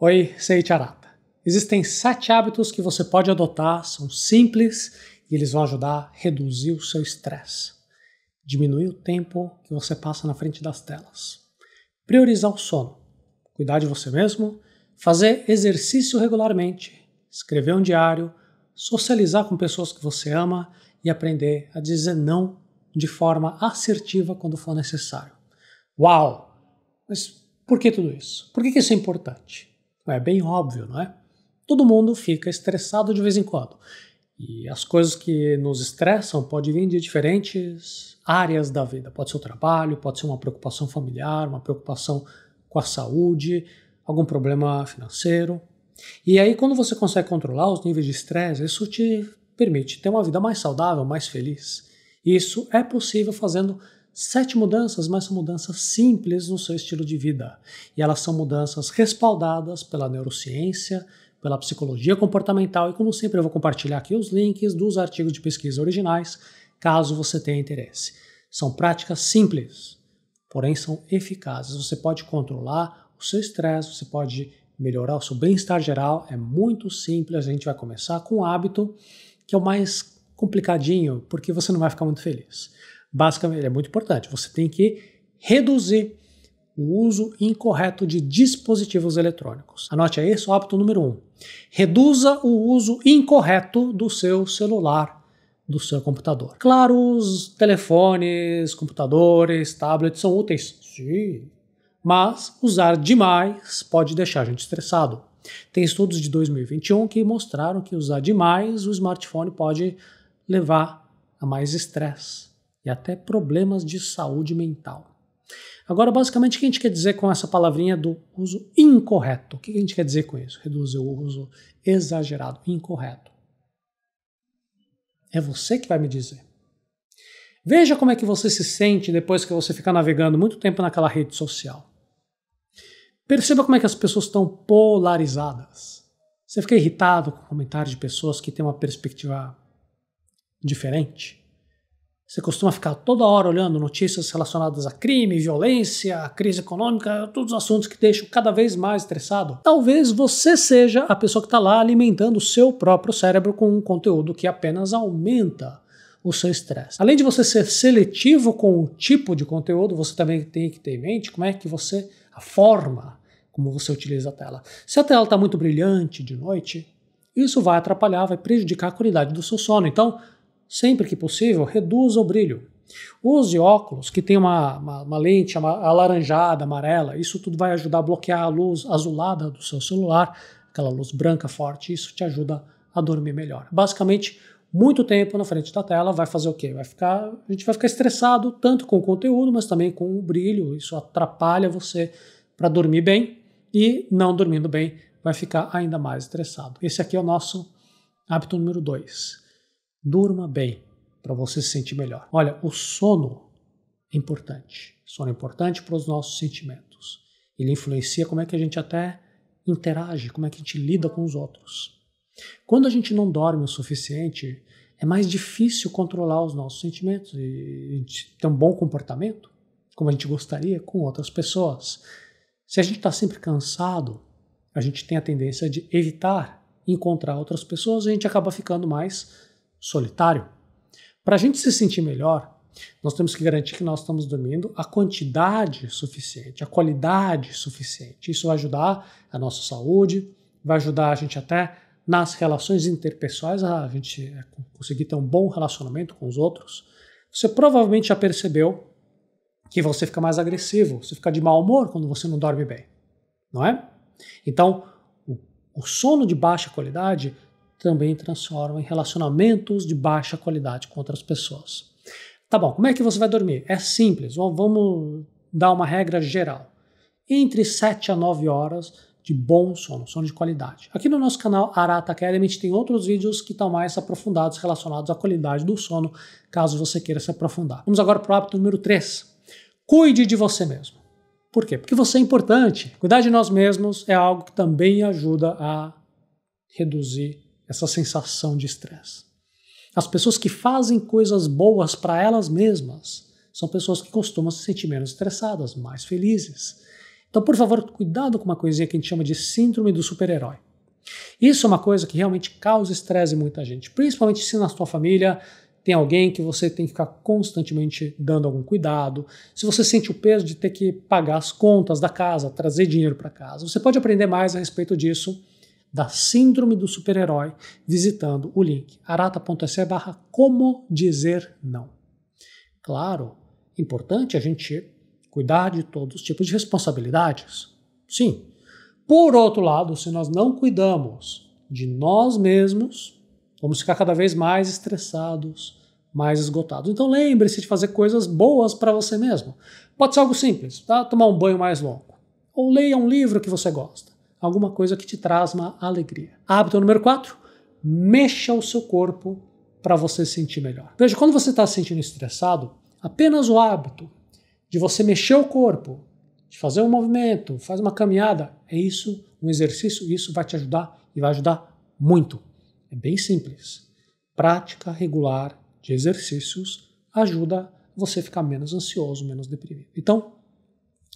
Oi, sei arata. Existem sete hábitos que você pode adotar, são simples e eles vão ajudar a reduzir o seu estresse. Diminuir o tempo que você passa na frente das telas. Priorizar o sono. Cuidar de você mesmo. Fazer exercício regularmente. Escrever um diário. Socializar com pessoas que você ama e aprender a dizer não de forma assertiva quando for necessário. Uau! Mas por que tudo isso? Por que isso é importante? É bem óbvio, não é? Todo mundo fica estressado de vez em quando. E as coisas que nos estressam podem vir de diferentes áreas da vida. Pode ser o trabalho, pode ser uma preocupação familiar, uma preocupação com a saúde, algum problema financeiro. E aí, quando você consegue controlar os níveis de estresse, isso te permite ter uma vida mais saudável, mais feliz. Isso é possível fazendo Sete mudanças, mas são mudanças simples no seu estilo de vida. E elas são mudanças respaldadas pela neurociência, pela psicologia comportamental. E como sempre, eu vou compartilhar aqui os links dos artigos de pesquisa originais, caso você tenha interesse. São práticas simples, porém são eficazes. Você pode controlar o seu estresse, você pode melhorar o seu bem-estar geral. É muito simples. A gente vai começar com o hábito, que é o mais complicadinho, porque você não vai ficar muito feliz. Basicamente, ele é muito importante. Você tem que reduzir o uso incorreto de dispositivos eletrônicos. Anote aí, esse hábito número um. Reduza o uso incorreto do seu celular, do seu computador. Claro, os telefones, computadores, tablets são úteis, sim, mas usar demais pode deixar a gente estressado. Tem estudos de 2021 que mostraram que usar demais o smartphone pode levar a mais estresse e até problemas de saúde mental. Agora, basicamente, o que a gente quer dizer com essa palavrinha do uso incorreto? O que a gente quer dizer com isso? Reduzir o uso exagerado, incorreto. É você que vai me dizer. Veja como é que você se sente depois que você ficar navegando muito tempo naquela rede social. Perceba como é que as pessoas estão polarizadas. Você fica irritado com comentários de pessoas que têm uma perspectiva diferente? Você costuma ficar toda hora olhando notícias relacionadas a crime, violência, crise econômica, todos os assuntos que deixam cada vez mais estressado? Talvez você seja a pessoa que está lá alimentando o seu próprio cérebro com um conteúdo que apenas aumenta o seu estresse. Além de você ser seletivo com o tipo de conteúdo, você também tem que ter em mente como é que você, a forma como você utiliza a tela. Se a tela está muito brilhante de noite, isso vai atrapalhar, vai prejudicar a qualidade do seu sono. Então, sempre que possível, reduza o brilho. Use óculos que tem uma, uma, uma lente alaranjada, amarela, isso tudo vai ajudar a bloquear a luz azulada do seu celular, aquela luz branca forte, isso te ajuda a dormir melhor. Basicamente, muito tempo na frente da tela vai fazer o quê? Vai ficar, a gente vai ficar estressado tanto com o conteúdo, mas também com o brilho, isso atrapalha você para dormir bem e não dormindo bem vai ficar ainda mais estressado. Esse aqui é o nosso hábito número 2. Durma bem para você se sentir melhor. Olha, o sono é importante. sono é importante para os nossos sentimentos. Ele influencia como é que a gente até interage, como é que a gente lida com os outros. Quando a gente não dorme o suficiente, é mais difícil controlar os nossos sentimentos e ter um bom comportamento, como a gente gostaria, com outras pessoas. Se a gente está sempre cansado, a gente tem a tendência de evitar encontrar outras pessoas e a gente acaba ficando mais solitário, para a gente se sentir melhor, nós temos que garantir que nós estamos dormindo a quantidade suficiente, a qualidade suficiente. Isso vai ajudar a nossa saúde, vai ajudar a gente até nas relações interpessoais, a gente conseguir ter um bom relacionamento com os outros. Você provavelmente já percebeu que você fica mais agressivo, você fica de mau humor quando você não dorme bem, não é? Então, o sono de baixa qualidade também transforma em relacionamentos de baixa qualidade com outras pessoas. Tá bom, como é que você vai dormir? É simples, vamos dar uma regra geral. Entre 7 a 9 horas de bom sono, sono de qualidade. Aqui no nosso canal Arata Academy a gente tem outros vídeos que estão mais aprofundados relacionados à qualidade do sono, caso você queira se aprofundar. Vamos agora para o hábito número 3. Cuide de você mesmo. Por quê? Porque você é importante. Cuidar de nós mesmos é algo que também ajuda a reduzir essa sensação de estresse. As pessoas que fazem coisas boas para elas mesmas são pessoas que costumam se sentir menos estressadas, mais felizes. Então, por favor, cuidado com uma coisinha que a gente chama de síndrome do super-herói. Isso é uma coisa que realmente causa estresse em muita gente, principalmente se na sua família tem alguém que você tem que ficar constantemente dando algum cuidado. Se você sente o peso de ter que pagar as contas da casa, trazer dinheiro para casa, você pode aprender mais a respeito disso da Síndrome do Super-Herói visitando o link arata.se barra como dizer não. Claro, importante a gente cuidar de todos os tipos de responsabilidades. Sim. Por outro lado, se nós não cuidamos de nós mesmos, vamos ficar cada vez mais estressados, mais esgotados. Então lembre-se de fazer coisas boas para você mesmo. Pode ser algo simples, tá? Tomar um banho mais longo. Ou leia um livro que você gosta alguma coisa que te traz uma alegria. Hábito número 4, mexa o seu corpo para você se sentir melhor. Veja, quando você está se sentindo estressado, apenas o hábito de você mexer o corpo, de fazer um movimento, fazer uma caminhada, é isso, um exercício, isso vai te ajudar e vai ajudar muito. É bem simples. Prática regular de exercícios ajuda você a ficar menos ansioso, menos deprimido. Então,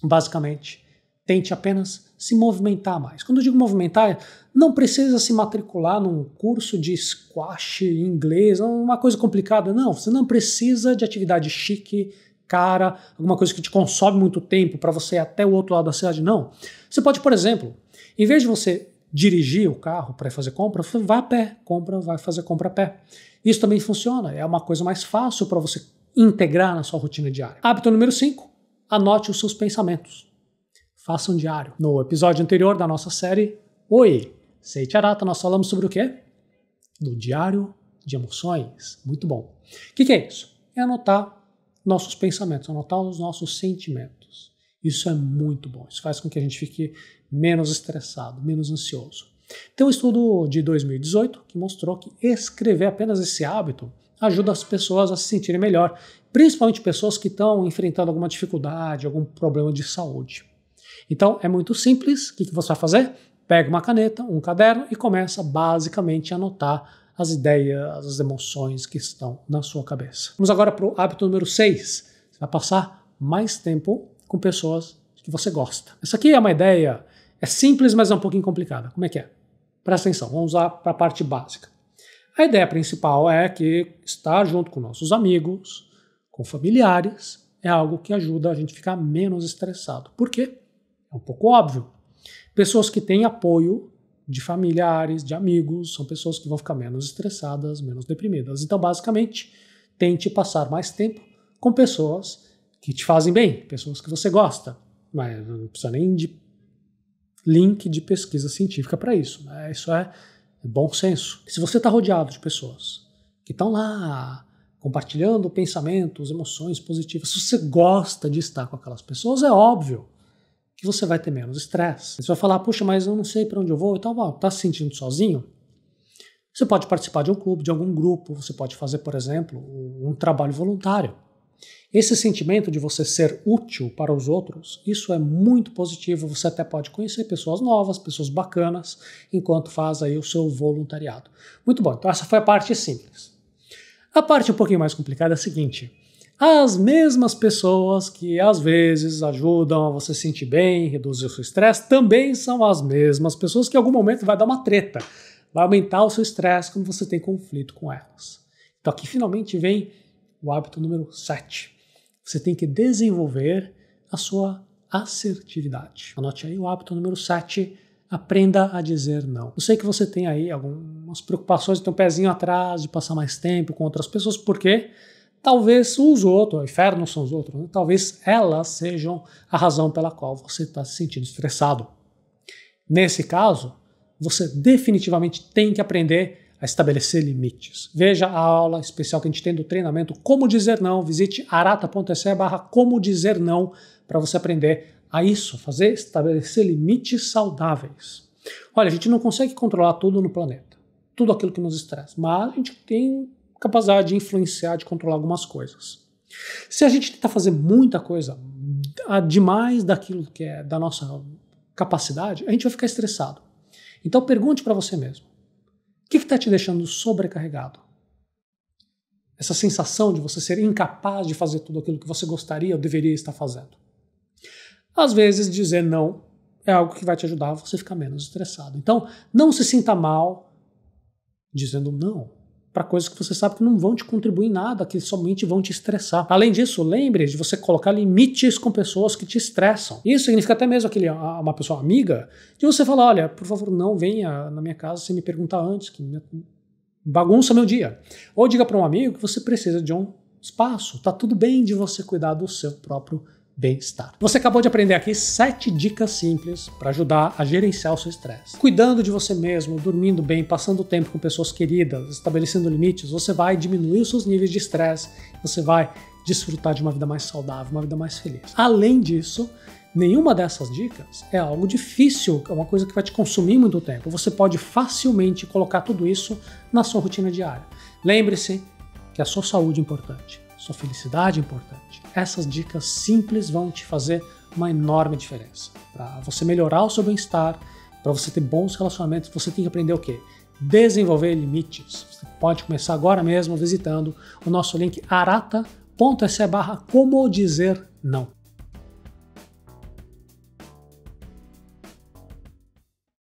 basicamente, Tente apenas se movimentar mais. Quando eu digo movimentar, não precisa se matricular num curso de squash inglês, é uma coisa complicada. Não, você não precisa de atividade chique, cara, alguma coisa que te consome muito tempo para você ir até o outro lado da cidade. Não. Você pode, por exemplo, em vez de você dirigir o carro para fazer compra, vai a pé, compra, vai fazer compra a pé. Isso também funciona, é uma coisa mais fácil para você integrar na sua rotina diária. Hábito número 5, anote os seus pensamentos faça um diário. No episódio anterior da nossa série, Oi, Sei Tiarata, nós falamos sobre o quê? Do diário de emoções. Muito bom. O que, que é isso? É anotar nossos pensamentos, anotar os nossos sentimentos. Isso é muito bom. Isso faz com que a gente fique menos estressado, menos ansioso. Tem um estudo de 2018 que mostrou que escrever apenas esse hábito ajuda as pessoas a se sentirem melhor, principalmente pessoas que estão enfrentando alguma dificuldade, algum problema de saúde. Então é muito simples. O que, que você vai fazer? Pega uma caneta, um caderno e começa basicamente a anotar as ideias, as emoções que estão na sua cabeça. Vamos agora para o hábito número 6. Você vai passar mais tempo com pessoas que você gosta. Essa aqui é uma ideia, é simples, mas é um pouquinho complicada. Como é que é? Presta atenção, vamos lá para a parte básica. A ideia principal é que estar junto com nossos amigos, com familiares, é algo que ajuda a gente ficar menos estressado. Por quê? É um pouco óbvio. Pessoas que têm apoio de familiares, de amigos, são pessoas que vão ficar menos estressadas, menos deprimidas. Então, basicamente, tente passar mais tempo com pessoas que te fazem bem, pessoas que você gosta. Mas não precisa nem de link de pesquisa científica para isso. Né? Isso é, é bom senso. Se você está rodeado de pessoas que estão lá compartilhando pensamentos, emoções positivas, se você gosta de estar com aquelas pessoas, é óbvio que você vai ter menos estresse. Você vai falar, puxa, mas eu não sei para onde eu vou e tal. tá se sentindo sozinho? Você pode participar de um clube, de algum grupo, você pode fazer, por exemplo, um trabalho voluntário. Esse sentimento de você ser útil para os outros, isso é muito positivo. Você até pode conhecer pessoas novas, pessoas bacanas, enquanto faz aí o seu voluntariado. Muito bom, então essa foi a parte simples. A parte um pouquinho mais complicada é a seguinte: as mesmas pessoas que às vezes ajudam a você se sentir bem, reduzir o seu estresse, também são as mesmas pessoas que em algum momento vai dar uma treta, vai aumentar o seu estresse quando você tem conflito com elas. Então aqui finalmente vem o hábito número 7. Você tem que desenvolver a sua assertividade. Anote aí o hábito número 7, aprenda a dizer não. Eu sei que você tem aí algumas preocupações, de ter um pezinho atrás de passar mais tempo com outras pessoas, por quê? talvez os outros, o inferno são os outros, né? talvez elas sejam a razão pela qual você está se sentindo estressado. Nesse caso, você definitivamente tem que aprender a estabelecer limites. Veja a aula especial que a gente tem do treinamento Como Dizer Não. Visite arata.se barra como dizer não para você aprender a isso, fazer estabelecer limites saudáveis. Olha, a gente não consegue controlar tudo no planeta, tudo aquilo que nos estressa, mas a gente tem capacidade de influenciar, de controlar algumas coisas. Se a gente tentar fazer muita coisa, demais daquilo que é da nossa capacidade, a gente vai ficar estressado. Então pergunte para você mesmo: o que está te deixando sobrecarregado? Essa sensação de você ser incapaz de fazer tudo aquilo que você gostaria ou deveria estar fazendo. Às vezes, dizer não é algo que vai te ajudar a você ficar menos estressado. Então, não se sinta mal dizendo não para coisas que você sabe que não vão te contribuir em nada, que somente vão te estressar. Além disso, lembre de você colocar limites com pessoas que te estressam. Isso significa até mesmo aquele, uma pessoa amiga, de você falar, olha, por favor, não venha na minha casa sem me perguntar antes, que bagunça meu dia. Ou diga para um amigo que você precisa de um espaço, tá tudo bem de você cuidar do seu próprio bem-estar. Você acabou de aprender aqui sete dicas simples para ajudar a gerenciar o seu estresse. Cuidando de você mesmo, dormindo bem, passando tempo com pessoas queridas, estabelecendo limites, você vai diminuir os seus níveis de estresse, você vai desfrutar de uma vida mais saudável, uma vida mais feliz. Além disso, Nenhuma dessas dicas é algo difícil, é uma coisa que vai te consumir muito tempo. Você pode facilmente colocar tudo isso na sua rotina diária. Lembre-se que a sua saúde é importante. Sua felicidade é importante. Essas dicas simples vão te fazer uma enorme diferença. Para você melhorar o seu bem-estar, para você ter bons relacionamentos, você tem que aprender o quê? Desenvolver limites. Você pode começar agora mesmo visitando o nosso link arata.se barra como dizer não.